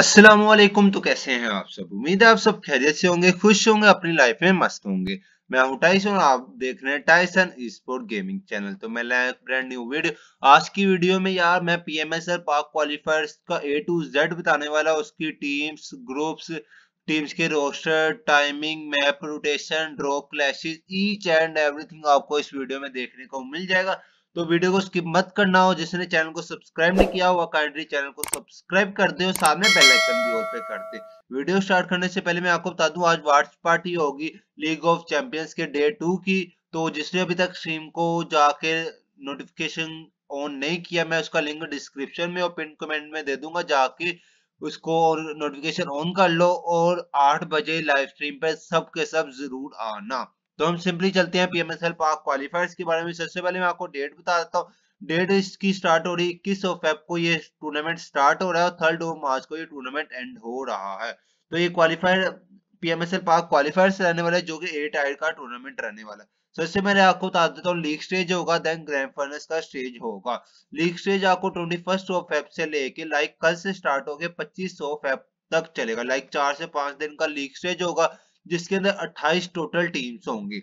असलम तो कैसे हैं आप सब उम्मीद है आप सब खैरियत से होंगे खुश होंगे अपनी लाइफ में मस्त होंगे मैं हूं टाइसन और आप देख रहे हैं टाइसन स्पोर्ट गेमिंग चैनल तो मैं लाया ब्रांड न्यू वीडियो आज की वीडियो में यार मैं एल पाक क्वालिफायर्स का ए टू जेड बताने वाला उसकी टीम्स ग्रुप्स टीम्स के roster timing map rotation draw clashes each and everything आपको इस वीडियो में देखने को मिल जाएगा तो वीडियो को स्किप मत करना हो जिसने चैनल को सब्सक्राइब नहीं किया हुआ काइंडली चैनल को सब्सक्राइब कर दे और सामने बेल आइकन भी ऑल पे कर दे वीडियो स्टार्ट करने से पहले मैं आपको बता दूं आज वार्च पार्टी होगी लीग ऑफ चैंपियंस के डे टू की तो जिसने अभी तक स्ट्रीम को जाके नोटिफिकेशन ऑन नहीं किया मैं उसका लिंक डिस्क्रिप्शन में और पिन कमेंट में दे दूंगा जाके उसको और नोटिफिकेशन ऑन कर लो और आठ बजे लाइव स्ट्रीम पे सबके सब जरूर आना तो हम सिंपली चलते हैं पीएमएसएल पाक क्वालिफायर्स के बारे में सबसे पहले मैं आपको डेट बता देता हूँ डेट इसकी स्टार्ट हो रही है इक्कीस फेब को ये टूर्नामेंट स्टार्ट हो रहा है और थर्ड ऑफ मार्च को ये टूर्नामेंट एंड हो रहा है तो ये क्वालिफायर पीएमएसएल पाक क्वालिफायर्स रहने वाला है जो कि एट आइड का टूर्नामेंट रहने वाला है तो सबसे मैंने आपको बता देता हूँ लीग स्टेज होगा देन ग्रैंड फाइनल्स का स्टेज होगा लीग स्टेज आपको ट्वेंटी फर्स्ट ऑफ फेब से लेके लाइक कल से स्टार्ट हो होके पच्चीस ऑफ फेब तक चलेगा लाइक चार से पांच दिन का लीग स्टेज होगा जिसके अंदर 28 टोटल टीम्स होंगी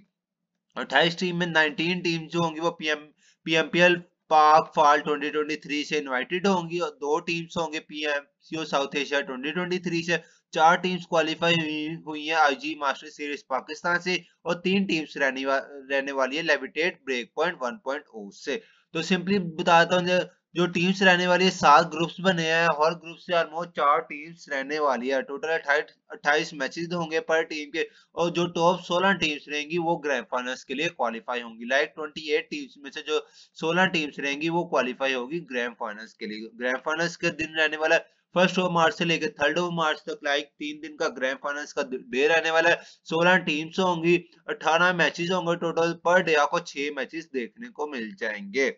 28 टीम में 19 टीम्स जो होंगी वो पीएम पीएमपीएल पाक फॉल 2023 से इनवाइटेड होंगी और दो टीम्स होंगे पीएमसीओ साउथ एशिया 2023 से चार टीम्स क्वालिफाई हुई हुई हैं आईजी मास्टर सीरीज पाकिस्तान से और तीन टीम्स रहने, वा, रहने वाली है लेविटेट ब्रेक पॉइंट 1.0 से तो सिंपली बताता हूँ जो टीम्स रहने वाली है सात ग्रुप्स बने हैं हर ग्रुप से ऑलमोस्ट चार टीम्स रहने वाली है टोटल अट्ठाईस मैचेस होंगे पर टीम के और जो टॉप सोलह टीम्स रहेंगी वो ग्रैंड फाइनल्स के लिए क्वालिफाई होंगी लाइक ट्वेंटी एट टीम्स में से जो सोलह टीम्स रहेंगी वो क्वालिफाई होगी ग्रैंड फाइनल्स के लिए ग्रैंड फाइनल्स के दिन रहने वाला फर्स्ट ऑफ मार्च से लेकर थर्ड ऑफ मार्च तक लाइक तीन दिन का ग्रैंड फाइनल्स का डे रहने वाला है सोलह टीम्स होंगी अठारह मैचेस होंगे टोटल पर डे आपको छह मैचेस देखने को मिल जाएंगे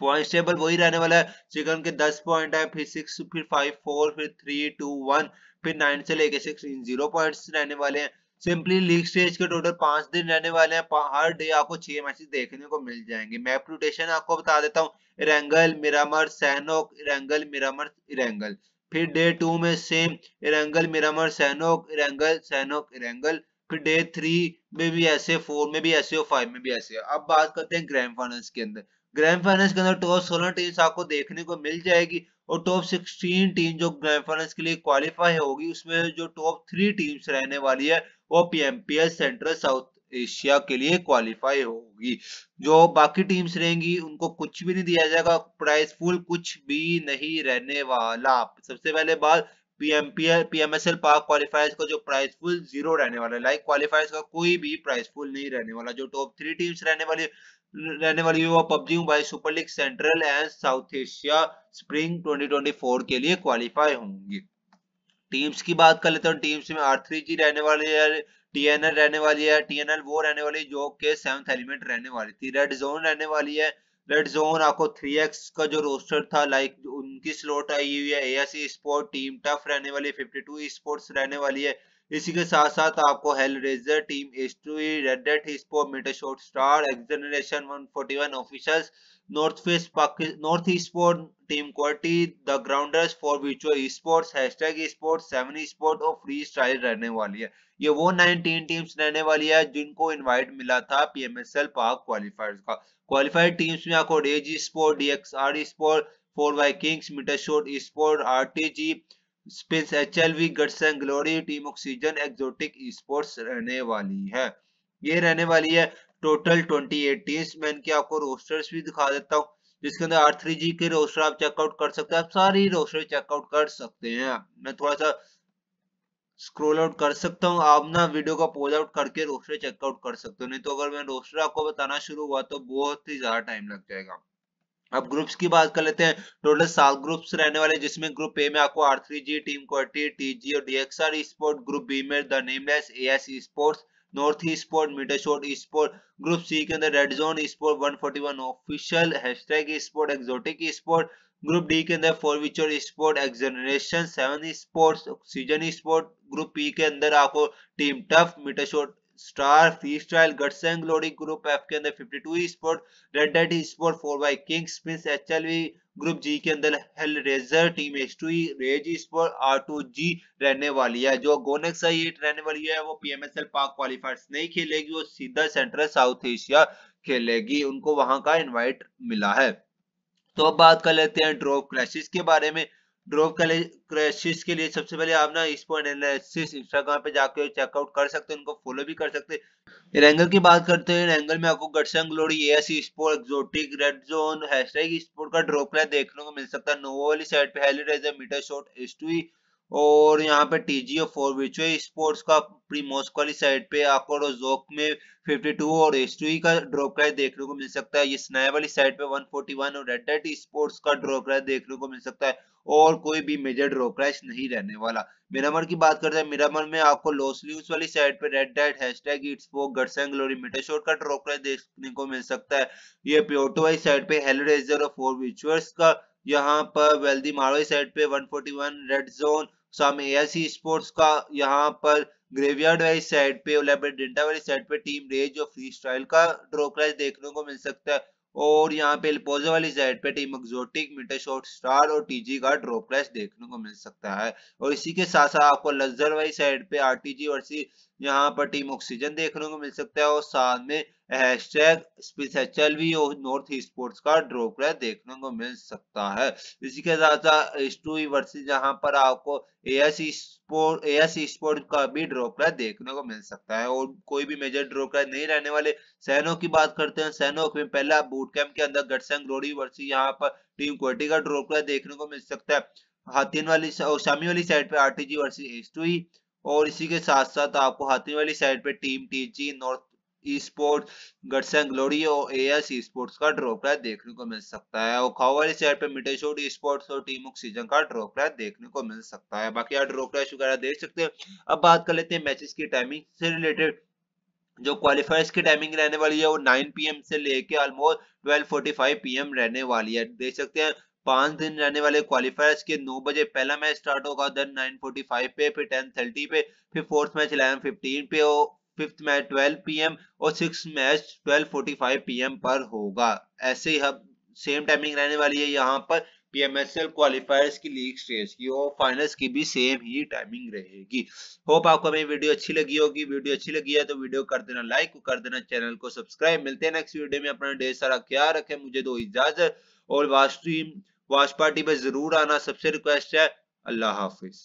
पॉइंट स्टेबल वही रहने वाला है चिकन के दस पॉइंट है फिर सिक्स फिर फाइव फोर फिर थ्री टू वन फिर नाइन से लेके सिक्स इन जीरो पॉइंट रहने वाले हैं सिंपली लीग स्टेज के टोटल पांच दिन रहने वाले हैं हर डे आपको छह मैचेस देखने को मिल जाएंगे मैप रोटेशन आपको बता देता हूँ Erangel Miramar Sanhok Erangel Miramar Erangel फिर डे टू में same Erangel Miramar Sanhok Erangel Sanhok Erangel फिर डे थ्री में भी ऐसे फोर में भी ऐसे हो फाइव में भी ऐसे हो अब बात करते हैं ग्रैंड फाइनल्स के अंदर ग्रैंड फाइनल्स के अंदर टॉप सोलह टीम्स आपको देखने को मिल जाएगी और टॉप सिक्सटीन टीम जो ग्रैंड फाइनल्स के लिए क्वालिफाई होगी उसमें जो टॉप थ्री टीम्स रहने वाली है वो पीएमपीएल सेंट्रल साउथ एशिया के लिए क्वालिफाई होगी जो बाकी टीम्स रहेंगी उनको कुछ भी नहीं दिया जाएगा प्राइस फुल कुछ भी नहीं रहने वाला सबसे पहले बात पीएमपीएल पीएमएसएल पार्क क्वालिफायर्स का जो प्राइस फुल जीरो रहने वाला है लाइक क्वालिफायर्स का कोई भी प्राइस फुल नहीं रहने वाला जो टॉप थ्री टीम्स रहने वाली रहने वाली हुई वो PUBG mobile super league central and South Asia spring 2024 के लिए क्वालिफाई होंगी टीम्स की बात कर लेते हैं टीम्स में आर थ्री जी रहने वाली है टीएनएल रहने वाली है टीएनएल वो रहने वाली है जो के सेवंथ एलिमेंट रहने वाली थी रेड जोन रहने वाली है रेड जोन आपको थ्री एक्स का जो रोस्टर था लाइक उनकी स्लोट आई हुई है एस स्पोर्ट टीम टफ रहने वाली है टू स्पोर्ट्स रहने वाली है इसी के साथ साथ आपको hell raiser team history red dead हिस्पो मेटाशॉट स्टार एक्सनरेशन 141 officers north face north sport team quality the grounders for विचुअल sports hashtag sports seven sport और फ्री स्टाइल रहने वाली है ये वो 19 टीम्स रहने वाली है जिनको इनवाइट मिला था पीएमएसएल पाक क्वालिफायर्स का क्वालिफाइड टीम्स में आपको rage sport DXR sport four Vikings मिटर meter shot sport RTG space H L V guts and glory team oxygen exotic sports रहने वाली है ये रहने वाली है टोटल 28 टीम्स मैं इनके आपको रोस्टर्स भी दिखा देता हूँ जिसके अंदर आर थ्री जी के रोस्टर आप चेकआउट कर सकते हैं आप सारी रोस्टर चेकआउट कर सकते हैं मैं थोड़ा सा स्क्रोल आउट कर सकता हूँ आप ना वीडियो का पोज आउट करके रोस्टर चेकआउट कर सकते हो नहीं तो अगर मैं रोस्टर आपको बताना शुरू हुआ तो बहुत ही ज्यादा टाइम लग जाएगा अब ग्रुप्स की बात कर लेते हैं टोटल सात ग्रुप्स रहने वाले जिसमें ग्रुप ए में आपको आर थ्री जी टीम क्वार्टी टीजी और डीएक्सआर स्पोर्ट ग्रुप बी में the nameless S sports north E sport meter shot sport group C के अंदर red zone sport 141 official hashtag sport exotic sport group D के अंदर four विचर sport X generation seven sports oxygen sport group P के अंदर आपको team tough meter shot star freestyle गटसेंग loading group F के अंदर 52 स्पोर्ट रेड डेड स्पोर्ट 4 बाई किंग स्मिथ एचएलवी ग्रुप जी के अंदर hell raiser team H two rage sport R two G रहने वाली है जो गोनेक्सा एट रहने वाली है वो पीएमएसएल पाक क्वालिफायर्स नहीं खेलेगी वो सीधा सेंट्रल साउथ एशिया खेलेगी उनको वहां का इन्वाइट मिला है तो अब बात कर लेते हैं ड्रॉप क्लैशेस के बारे में ड्रॉप क्रेशिस के लिए सबसे पहले आप ना इसको एनालिसिस इंस्टाग्राम पे जाके चेकआउट कर सकते हैं इनको फॉलो भी कर सकते हैं एंगल की बात करते हैं एंगल में आपको गटसन glory S sport exotic red zone hashtag sport का ड्रॉप क्लैश देखने को मिल सकता है नोवो वाली साइड पे hellraiser meter shot S two और यहाँ पे टीजी और फोर विचो स्पोर्ट्स का प्री वाली साइड पे आपको जोक में 52 और एच e का ड्रॉप प्राइस देखने को मिल सकता है ये स्नाय वाली साइड पे 141 और रेड डेड स्पोर्ट्स का ड्रॉप प्राइस देखने को मिल सकता है और कोई भी मेजर ड्रॉप क्राइस नहीं रहने वाला मिरामर की बात करते हैं मिरामर में आपको लोसल्यूज वाली साइड पे रेड डेड हैशटैग इट्स वो गडसन ग्लोरी मेटाशॉट का ड्रॉप प्राइस देखने को मिल सकता है ये प्योटो वाली साइड पे रेजर और फोर विचुअर्स का यहाँ पर वेल्दी मारो साइड पे 141 रेड जोन सम एएससी स्पोर्ट्स का यहाँ पर ग्रेवियार्ड वाली साइड पे डेंटा वाली साइड पे टीम रेज और फ्री स्टाइल का ड्रो क्रैश देखने को मिल सकता है और यहाँ पे एल्पोजा वाली साइड पे टीम एक्सोटिक मिटे शॉर्ट स्टार और टीजी का ड्रो क्रैश देखने को मिल सकता है और इसी के साथ साथ आपको लज्जर वाली साइड पे आरटीजी वर्सी यहाँ पर टीम ऑक्सीजन देखने को मिल सकता है और साथ में हैश नॉर्थ स्पोर्ट्स का ड्रॉ देखने को मिल सकता है इसी के साथ साथ जहां पर आपको एस स्पोर्ट एस स्पोर्ट का भी ड्रॉ देखने को मिल सकता है और कोई भी मेजर ड्रॉ नहीं रहने वाले सैनोक की बात करते हैं सैनोक में पहला बूट कैंप के अंदर गटसंग रोडी वर्सेज यहाँ पर टीम कोटी का ड्रॉ देखने को मिल सकता है हाथीन वाली शामी वाली साइड पे आर टी एस टू और इसी के साथ साथ आपको हाथी वाली साइड पे team TG north E sports गटसन ग्लोरी और ए एस ई स्पोर्ट्स का ड्रॉ प्राइस देखने को मिल सकता है और खावर साइड पे मिटेशोड ई स्पोर्ट्स और टीम ऑफ सीजन का ड्रॉ प्राइस देखने को मिल सकता है बाकी आप ड्रॉ प्राइस वगैरह देख सकते हैं अब बात कर लेते हैं मैचेस की टाइमिंग से रिलेटेड जो क्वालिफायर्स की टाइमिंग रहने वाली है वो 9 पीएम से लेके ऑलमोस्ट 12:45 पीएम रहने वाली है देख सकते हैं पांच दिन रहने वाले क्वालिफायर्स के नौ बजे पहला मैच स्टार्ट होगा देन 9:45 पे फिर 10:30 पे फिर फोर्थ मैच 11:15 पे और फिफ्थ मैच 12 पीएम और सिक्स मैच 12:45 पीएम पर होगा ऐसे ही हम सेम टाइमिंग रहने वाली है यहाँ पर पीएमएसएल क्वालिफायर्स की लीग स्टेज की और फाइनल्स की भी सेम ही टाइमिंग रहेगी होप आपको मेरी वीडियो अच्छी लगी होगी वीडियो अच्छी लगी है तो वीडियो कर देना लाइक कर देना चैनल को सब्सक्राइब मिलते हैं नेक्स्ट वीडियो में अपना ढेर सारा ख्याल रखें मुझे दो इजाजत और वाच टीम पार्टी में जरूर आना सबसे रिक्वेस्ट है अल्लाह हाफिज